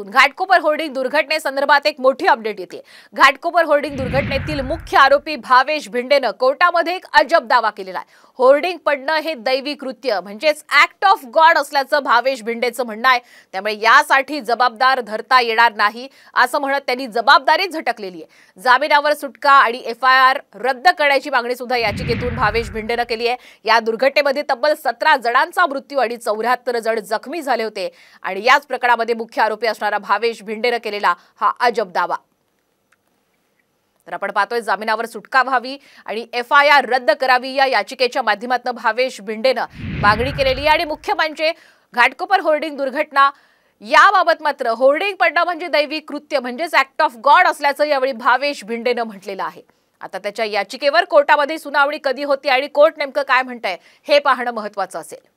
Ghatkopar hoarding दुर्घटनेसंदर्भात एक मोठी update येते घाटकोपर होर्डिंग दुर्घटनेतील मुख्य आरोपी भावेश भिंडेनं कोर्टामध्ये एक अजब दावा केलेला आहे होर्डिंग पडणं हे दैवी कृत्य म्हणजेच ऍक्ट ऑफ गॉड असल्याचं भावेश भिंडेचं म्हणणं आहे त्यामुळे यासाठी जबाबदार धरता येणार नाही असं म्हणत त्यांनी जबाबदारी झटकलेली आहे जामिनावर सुटका आणि एफ रद्द करण्याची मागणी सुद्धा याचिकेतून भावेश भिंडेनं केली आहे या दुर्घटनेमध्ये तब्बल सतरा जणांचा मृत्यू आणि चौऱ्याहत्तर जण जखमी झाले होते आणि याच प्रकरणामध्ये मुख्य आरोपी असणारा भावेश भिंडेनं केलेला हा अजब दावा तर आपण पाहतोय जामिनावर सुटका व्हावी आणि एफ आय आर रद्द करावी या याचिकेच्या माध्यमातून भावेश भिंडेनं मागणी केलेली आहे आणि मुख्य म्हणजे घाटकोपर होर्डिंग दुर्घटना याबाबत मात्र होर्डिंग पडणं म्हणजे दैवी कृत्य म्हणजेच ऍक्ट ऑफ गॉड असल्याचं यावेळी भावेश भिंडेनं म्हटलेलं आहे आता त्याच्या याचिकेवर कोर्टामध्ये सुनावणी कधी होती आणि कोर्ट नेमकं काय म्हणत हे पाहणं महत्वाचं असेल